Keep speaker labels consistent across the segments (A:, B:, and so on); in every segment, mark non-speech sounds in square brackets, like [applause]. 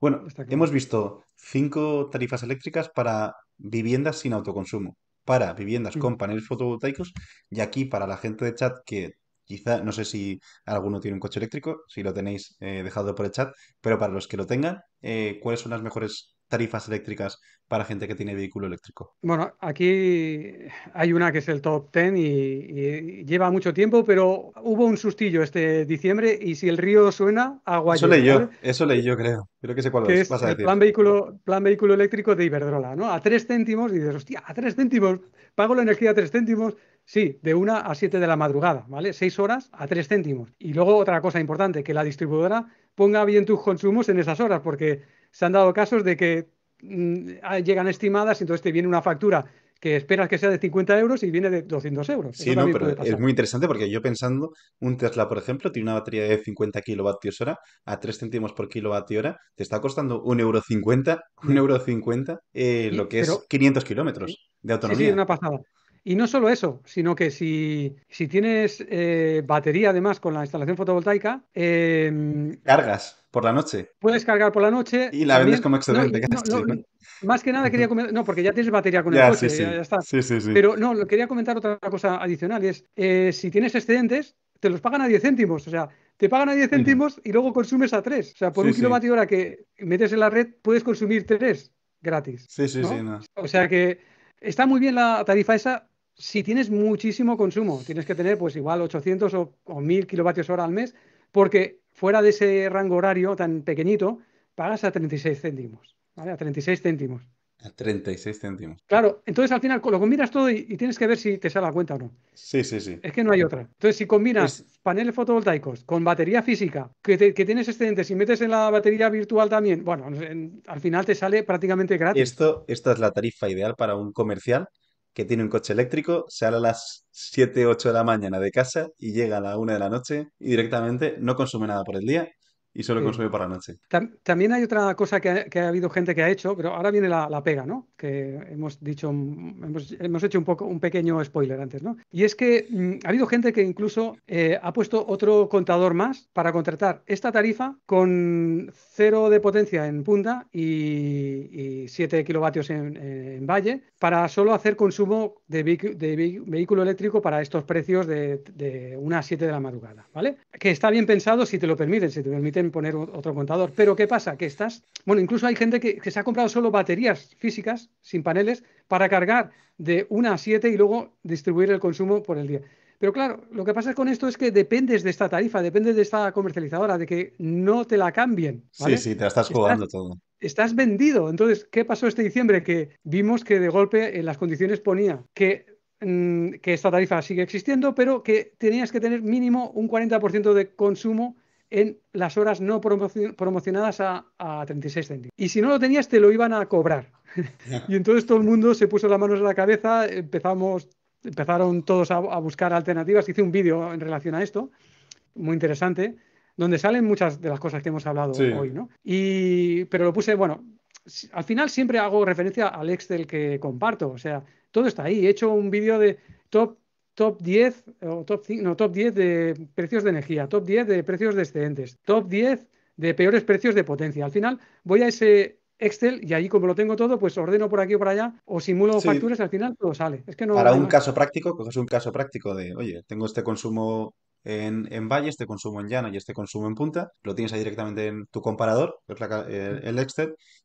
A: Bueno, hemos visto cinco tarifas eléctricas para viviendas sin autoconsumo, para viviendas mm. con paneles fotovoltaicos y aquí para la gente de chat que quizá, no sé si alguno tiene un coche eléctrico, si lo tenéis eh, dejado por el chat, pero para los que lo tengan, eh, ¿cuáles son las mejores tarifas eléctricas para gente que tiene vehículo eléctrico?
B: Bueno, aquí hay una que es el top 10 y, lleva mucho tiempo, pero hubo un sustillo este diciembre y si el río suena, agua Eso leí yo,
A: eso leí yo creo. Creo que es. el Plan,
B: vehículo, plan vehículo eléctrico de Iberdrola, ¿no? A tres céntimos y dices, hostia, a tres céntimos, pago la energía a tres céntimos. Sí, de una a siete de la madrugada, ¿vale? Seis horas a tres céntimos. Y luego otra cosa importante, que la distribuidora ponga bien tus consumos en esas horas, porque se han dado casos de que mm, ah, llegan estimadas, y entonces te viene una factura que esperas que sea de 50 euros y viene de 200 euros. Sí, no, pero es muy
A: interesante porque yo pensando, un Tesla, por ejemplo, tiene una batería de 50 kilovatios hora a 3 céntimos por kilovatio hora, te está costando 1,50 euro, 1,50 mm. euro eh, lo que es 500 kilómetros de autonomía. Sí, sí, una
B: pasada. Y no solo eso, sino que si, tienes eh, batería además con la instalación fotovoltaica... Em,
A: Cargas por la noche.
B: Puedes cargar por la noche. Y la vendes como excedente. más que nada quería comentar... No, porque ya tienes batería con el coche, sí, sí. Sí, Pero no, quería comentar otra cosa adicional es, eh, si tienes excedentes, te los pagan a 10 céntimos. O sea, te pagan a 10 céntimos y luego consumes a 3. O sea, por un kilovatio hora que metes en la red, puedes consumir 3 gratis. Sí, sí, sí. O sea que está muy bien la tarifa esa, si tienes muchísimo consumo, tienes que tener pues igual 800 o, 1000 kilovatios hora al mes, porque fuera de ese rango horario tan pequeñito, pagas a 36 céntimos, ¿vale? A 36 céntimos.
A: A 36 céntimos.
B: Claro, entonces al final lo combinas todo y, tienes que ver si te sale la cuenta o no. Sí, sí, sí. Es que no hay otra. Entonces, si combinas paneles fotovoltaicos con batería física, que, tienes excedentes y metes en la batería virtual también, bueno, al final te sale prácticamente gratis.
A: Esto, esta es la tarifa ideal para un comercial que tiene un coche eléctrico, sale a las 7, 8 de la mañana de casa y llega a la 1 de la noche y directamente no consume nada por el día y solo consume por la noche.
B: También hay otra cosa que ha, habido gente que ha hecho, pero ahora viene la, la pega, ¿no? Que hemos dicho, hemos, hecho un poco un pequeño spoiler antes, ¿no? Y es que mm, ha habido gente que incluso eh, ha puesto otro contador más para contratar esta tarifa con cero de potencia en punta y, 7 kilovatios en, valle para solo hacer consumo de, vehículo eléctrico para estos precios de, de a 7 de la madrugada, ¿vale? Que está bien pensado si te lo permiten, si te permiten poner otro contador. Pero ¿qué pasa? Que estás, bueno, incluso hay gente que, se ha comprado solo baterías físicas, sin paneles, para cargar de 1 a 7 y luego distribuir el consumo por el día. Pero claro, lo que pasa con esto es que dependes de esta tarifa, dependes de esta comercializadora, de que no te la cambien. ¿vale?
A: Sí, sí, te la estás jugando todo
B: estás vendido. Entonces, ¿qué pasó este diciembre? Que vimos que de golpe en eh, las condiciones ponía mm, que esta tarifa sigue existiendo, pero que tenías que tener mínimo un 40% de consumo en las horas no promocionadas a, 36 céntimos. Y si no lo tenías, te lo iban a cobrar. [laughs] y entonces todo el mundo se puso las manos en la cabeza, empezamos, empezaron todos a, a buscar alternativas. Hice un vídeo en relación a esto, muy interesante donde salen muchas de las cosas que hemos hablado hoy, ¿no? Y, pero lo puse, bueno, al final siempre hago referencia al Excel que comparto, o sea, todo está ahí. He hecho un vídeo de top, top 10 o top no, top 10 de precios de energía, top 10 de precios de excedentes, top 10 de peores precios de potencia. Al final voy a ese Excel y ahí como lo tengo todo, pues ordeno por aquí o por allá o simulo facturas, al final todo sale. Es que no, Para un caso
A: práctico, coges un caso práctico de, oye, tengo este consumo en, valle, este consumo en Llana y este consumo en punta. Lo tienes ahí directamente en tu comparador, el,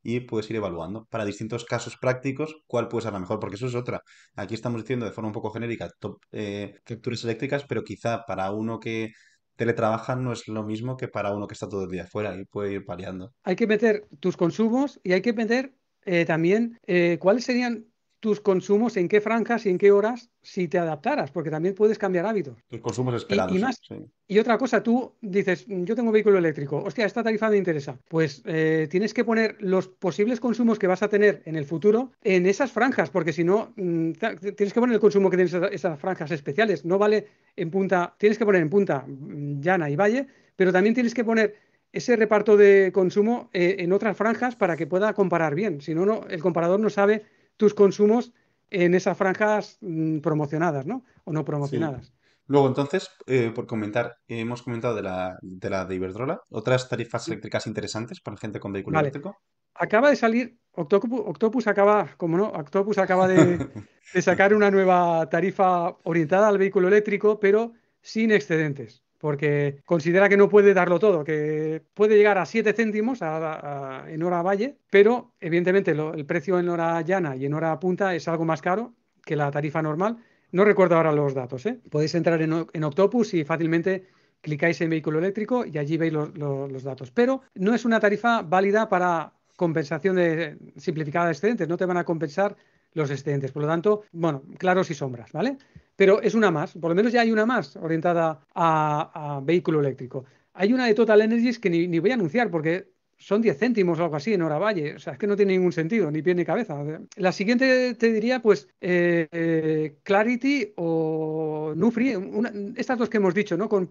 A: y puedes ir evaluando para distintos casos prácticos cuál puede ser la mejor, porque eso es otra. Aquí estamos diciendo de forma un poco genérica top, eh, capturas eléctricas, pero quizá para uno que teletrabaja no es lo mismo que para uno que está todo el día fuera y puede ir paliando.
B: Hay que meter tus consumos y hay que meter eh, también eh, cuáles serían tus consumos, en qué franjas y en qué horas, si te adaptaras, porque también puedes cambiar hábitos. Tus consumos esperados. Y, otra cosa, tú dices, mm, yo tengo vehículo eléctrico, hostia, esta tarifa me interesa. Pues eh, tienes que poner los posibles consumos que vas a tener en el futuro en esas franjas, porque si no, mm, tienes que poner el consumo que tienes esas franjas especiales. No vale en punta, tienes que poner en punta mm, llana y valle, pero también tienes que poner ese reparto de consumo eh, en otras franjas para que pueda comparar bien. Si no, no el comparador no sabe tus consumos en esas franjas mm, promocionadas, ¿no? O no promocionadas.
A: Luego, entonces, eh, por comentar, hemos comentado de la, de Iberdrola, otras tarifas eléctricas interesantes para gente con vehículo eléctrico.
B: Acaba de salir, Octopus, Octopus acaba, como no, Octopus acaba [laughs] de, sacar una nueva tarifa orientada al vehículo eléctrico, pero sin excedentes porque considera que no puede darlo todo, que puede llegar a 7 céntimos en hora valle, pero evidentemente el precio en hora llana y en hora punta es algo más caro que la tarifa normal. No recuerdo ahora los datos. ¿eh? Podéis entrar en, Octopus y fácilmente clicáis en vehículo eléctrico y allí veis los datos. Pero no es una tarifa válida para compensación de, simplificada de excedentes. No te van a compensar los excedentes. Por lo tanto, bueno, claros y sombras, ¿vale? Pero es una más, por lo menos ya hay una más orientada a, vehículo eléctrico. Hay una de Total Energies que ni, voy a anunciar porque son 10 céntimos o algo así en hora O sea, es que no tiene ningún sentido, ni pie ni cabeza. La siguiente te diría, pues, eh, Clarity o Nufri, estas dos que hemos dicho, ¿no? Con,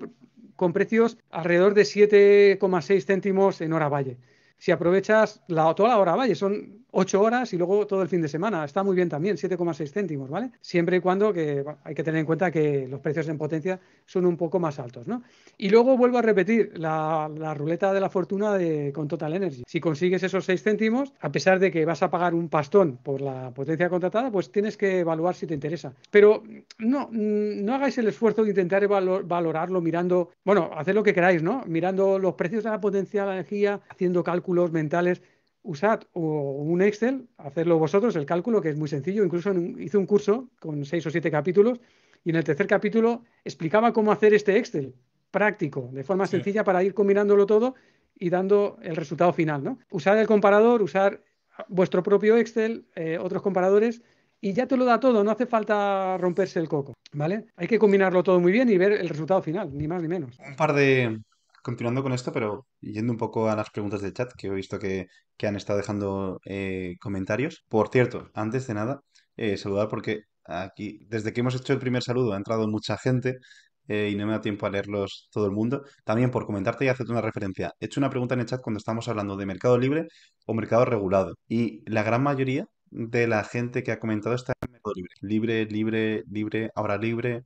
B: con precios alrededor de 7,6 céntimos en hora valle si aprovechas la, toda la hora vale, son 8 horas y luego todo el fin de semana. Está muy bien también, 7,6 céntimos, ¿vale? Siempre y cuando que hay que tener en cuenta que los precios en potencia son un poco más altos, ¿no? Y luego vuelvo a repetir la, ruleta de la fortuna de, con Total Energy. Si consigues esos 6 céntimos, a pesar de que vas a pagar un pastón por la potencia contratada, pues tienes que evaluar si te interesa. Pero no, no hagáis el esfuerzo de intentar valorarlo mirando, bueno, haced lo que queráis, ¿no? Mirando los precios de la potencia, de la energía, haciendo cálculos mentales, usad o un Excel, hacedlo vosotros, el cálculo, que es muy sencillo. Incluso hice un curso con seis o siete capítulos y en el tercer capítulo explicaba cómo hacer este Excel práctico, de forma sencilla para ir combinándolo todo y dando el resultado final. ¿no? Usar el comparador, usar vuestro propio Excel, eh, otros comparadores, y ya te lo da todo, no hace falta romperse el coco, ¿vale? Hay que combinarlo todo muy bien y ver el resultado final, ni más ni menos.
A: Un par de, continuando con esto, pero yendo un poco a las preguntas del chat, que he visto que, han estado dejando eh, comentarios. Por cierto, antes de nada, eh, saludar porque aquí, desde que hemos hecho el primer saludo, ha entrado mucha gente. Eh, y no me da tiempo a leerlos todo el mundo. También por comentarte y hacerte una referencia. He hecho una pregunta en el chat cuando estamos hablando de mercado libre o mercado regulado. Y la gran mayoría de la gente que ha comentado está en mercado libre. Libre, libre, libre, ahora libre.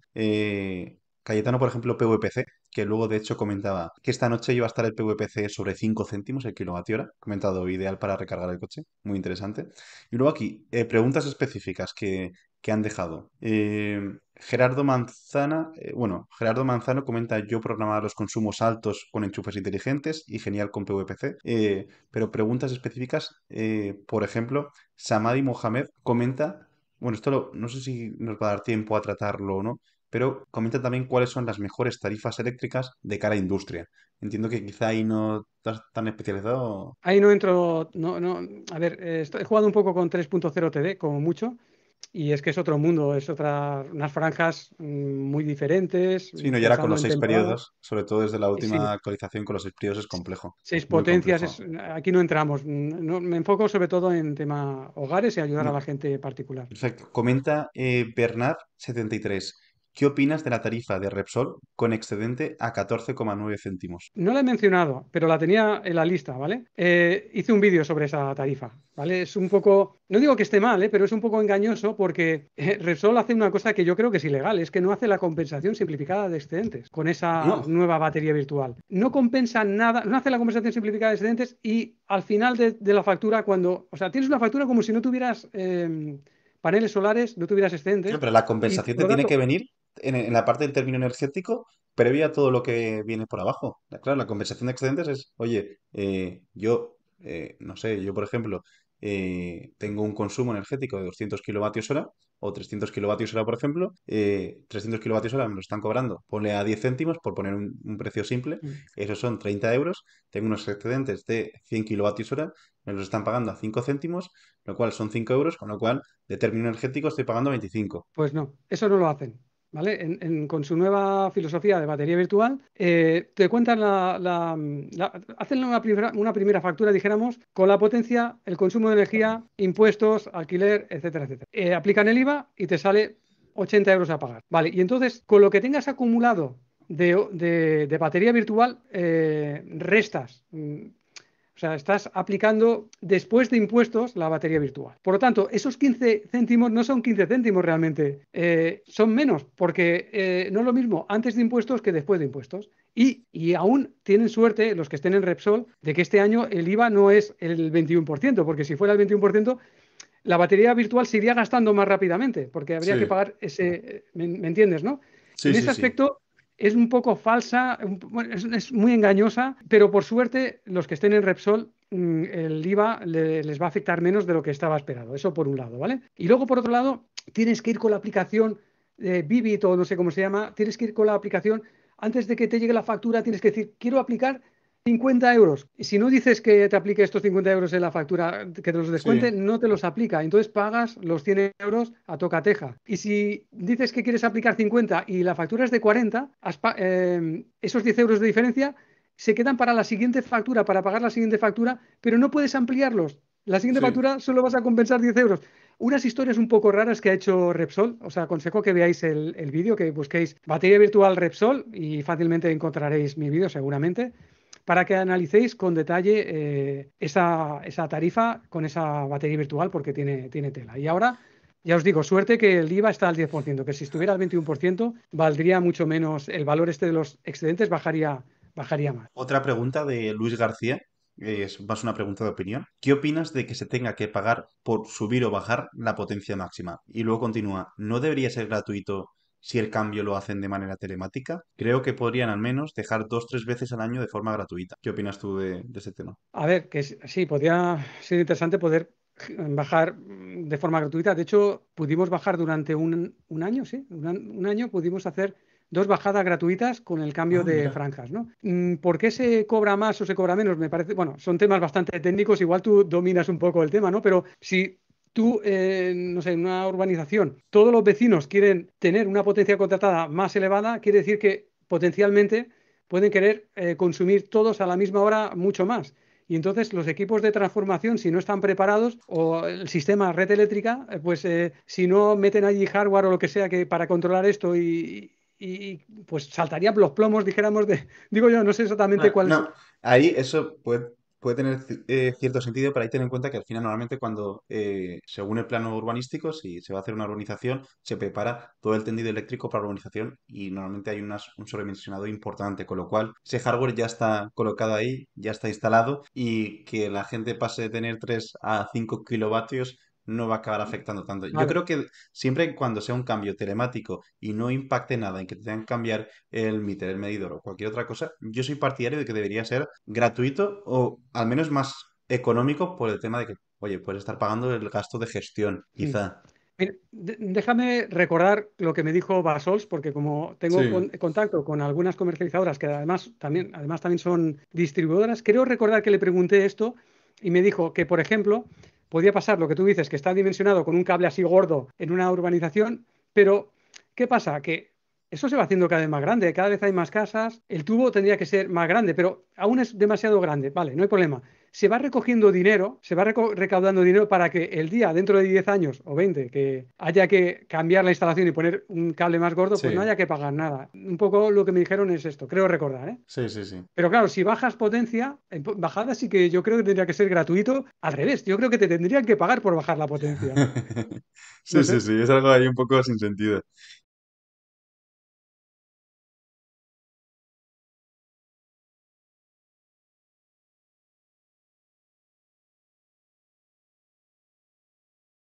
A: Cayetano, por ejemplo, PVPC, que luego de hecho comentaba que esta noche iba a estar el PVPC sobre 5 céntimos el kilovatio comentado ideal para recargar el coche, muy interesante. Y luego aquí, eh, preguntas específicas que, han dejado. Eh, Gerardo Manzana, eh, bueno, Gerardo Manzano comenta yo programaba los consumos altos con enchufes inteligentes y genial con PVPC, pero preguntas específicas, por ejemplo, Samadi Mohamed comenta, bueno, esto no sé si nos va a dar tiempo a tratarlo o no, pero comenta también cuáles son las mejores tarifas eléctricas de cara a industria. Entiendo que quizá ahí no estás tan especializado.
B: Ahí no entro, no, no, a ver, eh, he jugado un poco con 3.0 TD, como mucho, y es que es otro mundo, es otra, unas franjas mm, muy diferentes. Sí, no, y ahora con los seis periodos,
A: sobre todo desde la última actualización con los seis periodos es complejo.
B: Seis potencias, aquí no entramos. me enfoco sobre todo en tema hogares y ayudar a la gente particular.
A: Exacto. Comenta eh, Bernard73. ¿Qué opinas de la tarifa de Repsol con excedente a 14,9 céntimos?
B: No la he mencionado, pero la tenía en la lista, ¿vale? Eh, hice un vídeo sobre esa tarifa, ¿vale? Es un poco, no digo que esté mal, ¿eh? pero es un poco engañoso porque eh, Repsol hace una cosa que yo creo que es ilegal, es que no hace la compensación simplificada de excedentes con esa nueva batería virtual. No compensa nada, no hace la compensación simplificada de excedentes y al final de, la factura, cuando, o sea, tienes una factura como si no tuvieras... Eh, paneles solares, no tuvieras excedentes. pero
A: la compensación te tiene que venir en, la parte del término energético previa todo lo que viene por abajo. Claro, la conversación de excedentes es, oye, eh, yo, eh, no sé, yo por ejemplo, eh, tengo un consumo energético de 200 kilovatios hora o 300 kilovatios hora, por ejemplo, 300 kilovatios hora me lo están cobrando, ponle a 10 céntimos por poner un, precio simple, mm. esos son 30 euros, tengo unos excedentes de 100 kilovatios hora, me los están pagando a 5 céntimos, lo cual son 5 euros, con lo cual de término energético estoy pagando 25.
B: Pues no, eso no lo hacen con su nueva filosofía de batería virtual, eh, te cuentan la, hacen una primera, factura, dijéramos, con la potencia, el consumo de energía, impuestos, alquiler, etcétera, etcétera. Eh, aplican el IVA y te sale 80 euros a pagar, ¿vale? Y entonces, con lo que tengas acumulado de, batería virtual eh, restas mm, o sea, estás aplicando después de impuestos la batería virtual. Por lo tanto, esos 15 céntimos no son 15 céntimos realmente, eh, son menos, porque eh, no es lo mismo antes de impuestos que después de impuestos. Y, aún tienen suerte los que estén en Repsol de que este año el IVA no es el 21%, porque si fuera el 21%, la batería virtual se iría gastando más rápidamente, porque habría que pagar ese, eh, ¿me, entiendes, no? en ese aspecto es un poco falsa, es, muy engañosa, pero por suerte los que estén en Repsol mm, el IVA les va a afectar menos de lo que estaba esperado. Eso por un lado, ¿vale? Y luego por otro lado, tienes que ir con la aplicación de eh, o no sé cómo se llama, tienes que ir con la aplicación, antes de que te llegue la factura, tienes que decir, quiero aplicar 50 euros. Si no dices que te aplique estos 50 euros en la factura, que te los descuente, no te los aplica. Entonces pagas los 100 euros a toca teja Y si dices que quieres aplicar 50 y la factura es de 40, em, esos 10 euros de diferencia se quedan para la siguiente factura, para pagar la siguiente factura, pero no puedes ampliarlos. La siguiente factura solo vas a compensar 10 euros. Unas historias un poco raras que ha hecho Repsol, os aconsejo que veáis el, el vídeo, que busquéis batería virtual Repsol y fácilmente encontraréis mi vídeo seguramente para que analicéis con detalle eh, esa, tarifa con esa batería virtual porque tiene, tiene tela. Y ahora, ya os digo, suerte que el IVA está al 10%, que si estuviera al 21% valdría mucho menos, el valor este de los excedentes bajaría, bajaría más.
A: Otra pregunta de Luis García, es más una pregunta de opinión. ¿Qué opinas de que se tenga que pagar por subir o bajar la potencia máxima? Y luego continúa, ¿no debería ser gratuito si el cambio lo hacen de manera telemática, creo que podrían al menos dejar dos, tres veces al año de forma gratuita. ¿Qué opinas tú de, ese tema?
B: A ver, que sí, podría ser interesante poder bajar mm, de forma gratuita. De hecho, pudimos bajar durante un, año, sí, un, año pudimos hacer dos bajadas gratuitas con el cambio ah, de franjas, ¿no? Mm, ¿Por qué se cobra más o se cobra menos? Me parece, bueno, son temas bastante técnicos, igual tú dominas un poco el tema, ¿no? Pero si tú, eh, no sé, en una urbanización, todos los vecinos quieren tener una potencia contratada más elevada, quiere decir que potencialmente pueden querer eh, consumir todos a la misma hora mucho más. Y entonces los equipos de transformación, si no están preparados, o el sistema red eléctrica, eh, pues si no meten allí hardware o lo que sea que para controlar esto y, pues saltarían los plomos, dijéramos, de, [laughs] digo yo, no sé exactamente ah, cuál. No, ahí eso puede, puede tener eh, cierto sentido,
A: pero hay que tener en cuenta que al final normalmente cuando, eh, según el plano urbanístico, si se va a hacer una urbanización, se prepara todo el tendido eléctrico para la urbanización y normalmente hay un sobredimensionado importante, con lo cual ese hardware ya está colocado ahí, ya está instalado y que la gente pase de tener 3 a 5 kilovatios no va a acabar afectando tanto. Yo creo que siempre cuando sea un cambio telemático y no impacte nada en que tengan que cambiar el meter, el medidor o cualquier otra cosa, yo soy partidario de que debería ser gratuito o al menos más económico por el tema de que, oye, puedes estar pagando el gasto de gestión, quizá.
B: déjame recordar lo que me dijo Basols, porque como tengo contacto con algunas comercializadoras que además también, además también son distribuidoras, creo recordar que le pregunté esto y me dijo que, por ejemplo, podía pasar lo que tú dices, que está dimensionado con un cable así gordo en una urbanización, pero ¿qué pasa? Que eso se va haciendo cada vez más grande, cada vez hay más casas, el tubo tendría que ser más grande, pero aún es demasiado grande, vale, no hay problema se va recogiendo dinero, se va recaudando dinero para que el día, dentro de 10 años o 20, que haya que cambiar la instalación y poner un cable más gordo, pues no haya que pagar nada. Un poco lo que me dijeron es esto, creo recordar, ¿eh? Sí, sí, sí. Pero claro, si bajas potencia, bajada sí que yo creo que tendría que ser gratuito, al revés, yo creo que te tendrían que pagar por bajar la potencia.
A: [laughs] sí, sí, sí, es algo ahí un poco
B: sin sentido.